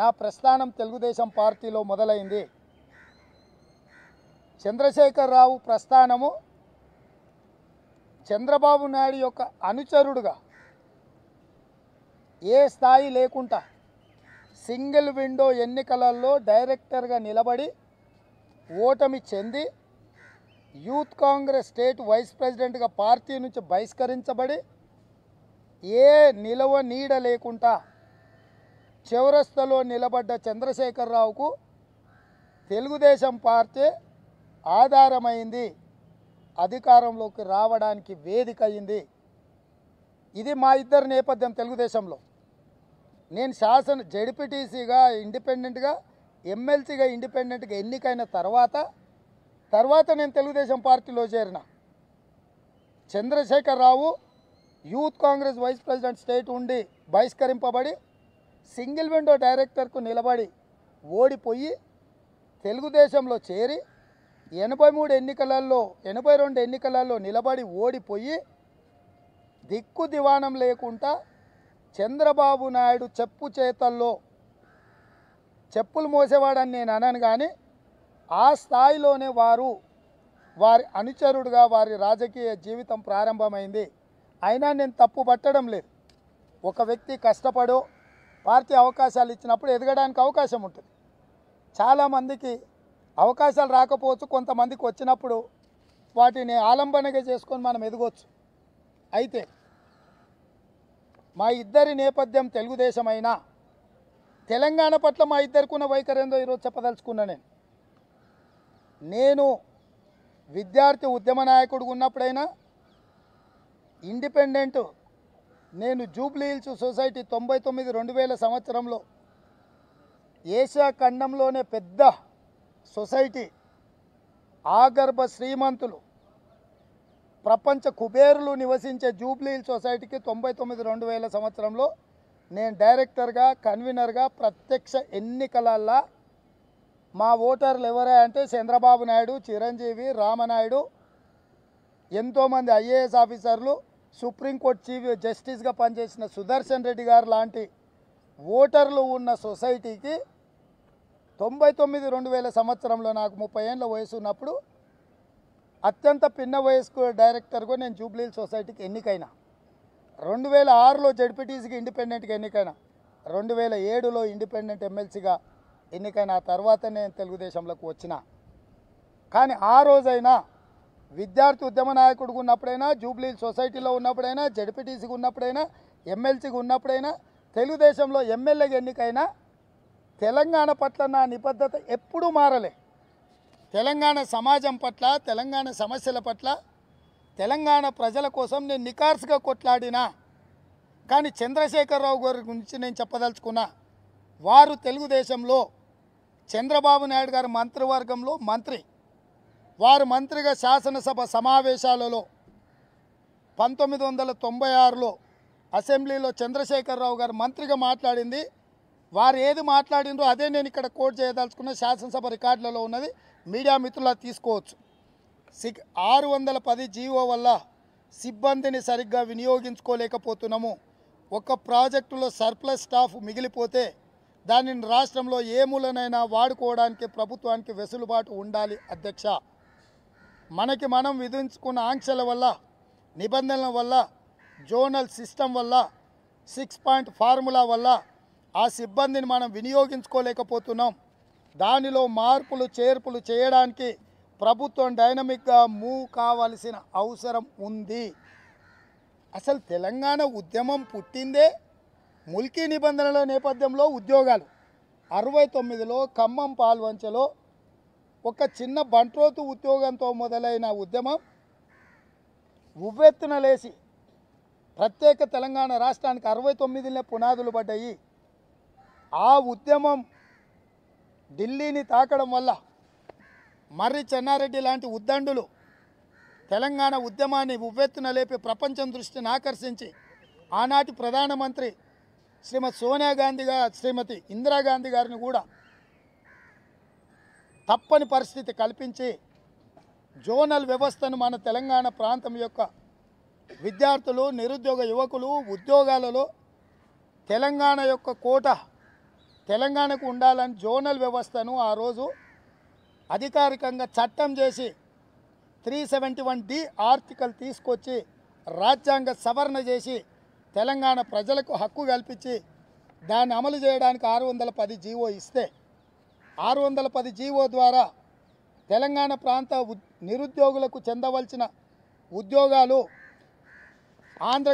నా ప్రస్థానం తెలుగుదేశం పార్టీలో మొదలైంది చంద్రశేఖరరావు ప్రస్థానము చంద్రబాబు నాయుడు యొక్క అనుచరుడుగా ఏ స్థాయి లేకుండా సింగిల్ విండో ఎన్నికలలో డైరెక్టర్గా నిలబడి ఓటమి చెంది యూత్ కాంగ్రెస్ స్టేట్ వైస్ ప్రెసిడెంట్గా పార్టీ నుంచి బహిష్కరించబడి ఏ నిలవ నీడ లేకుండా చివరస్తలో నిలబడ్డ చంద్రశేఖరరావుకు తెలుగుదేశం పార్టీ ఆధారమైంది అధికారంలోకి రావడానికి వేదిక అయింది ఇది మా ఇద్దరి నేపథ్యం తెలుగుదేశంలో నేను శాసన జడిపిటీసీగా ఇండిపెండెంట్గా ఎమ్మెల్సీగా ఇండిపెండెంట్గా ఎన్నికైన తర్వాత తర్వాత నేను తెలుగుదేశం పార్టీలో చేరిన Chandrasekhar Rao youth Congress vice president state ఉండి బహిష్కరింపబడి సింగిల్ విండో డైరెక్టర్కు నిలబడి ఓడిపోయి తెలుగుదేశంలో చేరి ఎనభై మూడు ఎన్నికలలో ఎనభై రెండు ఎన్నికలలో నిలబడి ఓడిపోయి దిక్కు దివాణం లేకుండా చంద్రబాబు నాయుడు చెప్పు చేతల్లో చెప్పులు మోసేవాడని నేను అనను కానీ ఆ స్థాయిలోనే వారు వారి అనుచరుడుగా వారి రాజకీయ జీవితం ప్రారంభమైంది అయినా నేను తప్పు పట్టడం లేదు ఒక వ్యక్తి కష్టపడో పార్టీ అవకాశాలు ఇచ్చినప్పుడు ఎదగడానికి అవకాశం ఉంటుంది చాలామందికి అవకాశాలు రాకపోవచ్చు కొంతమందికి వచ్చినప్పుడు వాటిని ఆలంబనగా చేసుకొని మనం ఎదగవచ్చు అయితే మా ఇద్దరి నేపథ్యం తెలుగుదేశం అయినా తెలంగాణ పట్ల మా ఇద్దరికున్న వైఖరి ఏందో ఈరోజు చెప్పదలుచుకున్నా నేను నేను విద్యార్థి ఉద్యమ నాయకుడు ఉన్నప్పుడైనా ఇండిపెండెంట్ నేను జూబ్లీ హిల్స్ సొసైటీ తొంభై తొమ్మిది రెండు వేల సంవత్సరంలో ఏషియా ఖండంలోనే పెద్ద సొసైటీ ఆగర్భ శ్రీమంతులు ప్రపంచ కుబేరులు నివసించే జూబ్లీ హిల్స్ సొసైటీకి తొంభై తొమ్మిది రెండు వేల సంవత్సరంలో నేను డైరెక్టర్గా కన్వీనర్గా ప్రత్యక్ష ఎన్నికలల్లా మా ఓటర్లు ఎవరే అంటే చంద్రబాబు నాయుడు చిరంజీవి రామనాయుడు ఎంతోమంది ఐఏఎస్ ఆఫీసర్లు సుప్రీంకోర్టు చీఫ్ జస్టిస్గా పనిచేసిన సుదర్శన్ రెడ్డి గారు లాంటి ఓటర్లు ఉన్న సొసైటీకి తొంభై తొమ్మిది రెండు వేల సంవత్సరంలో నాకు ముప్పై ఏళ్ళ వయసు ఉన్నప్పుడు అత్యంత పిన్న వయస్కు డైరెక్టర్గా నేను జూబ్లీల్ సొసైటీకి ఎన్నికైనా రెండు వేల ఆరులో జడ్పీటీసీకి ఇండిపెండెంట్గా ఎన్నికైనా రెండు వేల ఏడులో ఇండిపెండెంట్ ఎమ్మెల్సీగా ఎన్నికైన ఆ తర్వాత నేను తెలుగుదేశంలోకి వచ్చిన కానీ ఆ రోజైనా విద్యార్థి ఉద్యమ నాయకుడికి ఉన్నప్పుడైనా జూబ్లీ సొసైటీలో ఉన్నప్పుడైనా జడ్పీటీసీకి ఉన్నప్పుడైనా ఎమ్మెల్సీకి ఉన్నప్పుడైనా తెలుగుదేశంలో ఎమ్మెల్యే ఎన్నికైనా తెలంగాణ పట్ల నా నిబద్ధత ఎప్పుడూ మారలే తెలంగాణ సమాజం పట్ల తెలంగాణ సమస్యల పట్ల తెలంగాణ ప్రజల కోసం నేను నికార్సుగా కొట్లాడినా కానీ చంద్రశేఖరరావు గారి గురించి నేను చెప్పదలుచుకున్నా వారు తెలుగుదేశంలో చంద్రబాబు నాయుడు గారి మంత్రివర్గంలో మంత్రి వారు మంత్రిగా శాసనసభ సమావేశాలలో పంతొమ్మిది వందల తొంభై ఆరులో అసెంబ్లీలో చంద్రశేఖరరావు గారు మంత్రిగా మాట్లాడింది వారు ఏది మాట్లాడిందో అదే నేను ఇక్కడ కోట్ చేయదలుచుకున్న శాసనసభ రికార్డులలో ఉన్నది మీడియా మిత్రుల తీసుకోవచ్చు సిగ్ ఆరు వందల పది జీవో వల్ల సిబ్బందిని సరిగ్గా వినియోగించుకోలేకపోతున్నాము ఒక ప్రాజెక్టులో సర్ప్లస్ స్టాఫ్ మిగిలిపోతే దానిని రాష్ట్రంలో ఏ మూలనైనా వాడుకోవడానికి ప్రభుత్వానికి వెసులుబాటు ఉండాలి అధ్యక్ష మనకి మనం విధించుకున్న ఆంక్షల వల్ల నిబంధనల వల్ల జోనల్ సిస్టమ్ వల్ల సిక్స్ పాయింట్ ఫార్ములా వల్ల ఆ సిబ్బందిని మనం వినియోగించుకోలేకపోతున్నాం దానిలో మార్పులు చేర్పులు చేయడానికి ప్రభుత్వం డైనమిక్గా మూవ్ కావలసిన అవసరం ఉంది అసలు తెలంగాణ ఉద్యమం పుట్టిందే ముల్కీ నిబంధనల నేపథ్యంలో ఉద్యోగాలు అరవై తొమ్మిదిలో ఖమ్మం పాల్వంచలో ఒక చిన్న బంట్రోతు ఉద్యోగంతో మొదలైన ఉద్యమం ఉవ్వెత్తున లేచి ప్రత్యేక తెలంగాణ రాష్ట్రానికి అరవై తొమ్మిదినే పునాదులు పడ్డాయి ఆ ఉద్యమం ఢిల్లీని తాకడం వల్ల మర్రి చెన్నారెడ్డి లాంటి ఉద్దండులు తెలంగాణ ఉద్యమాన్ని ఉవ్వెత్తున లేపి ప్రపంచం దృష్టిని ఆకర్షించి ఆనాటి ప్రధానమంత్రి శ్రీమతి సోనియా గాంధీ గారు శ్రీమతి ఇందిరాగాంధీ గారిని కూడా తప్పని పరిస్థితి కల్పించి జోనల్ వ్యవస్థను మన తెలంగాణ ప్రాంతం యొక్క విద్యార్థులు నిరుద్యోగ యువకులు ఉద్యోగాలలో తెలంగాణ యొక్క కోట తెలంగాణకు ఉండాలని జోనల్ వ్యవస్థను ఆ రోజు అధికారికంగా చట్టం చేసి three seventy one D article తీసుకొచ్చి రాజ్యాంగ సవరణ చేసి తెలంగాణ ప్రజలకు హక్కు కల్పించి దాన్ని అమలు చేయడానికి ఆరు వందల పది జీవో ఇస్తే ఆరు వందల పది జీవో ద్వారా తెలంగాణ ప్రాంత నిరుద్యోగులకు చెందవలసిన ఉద్యోగాలు ఆంధ్ర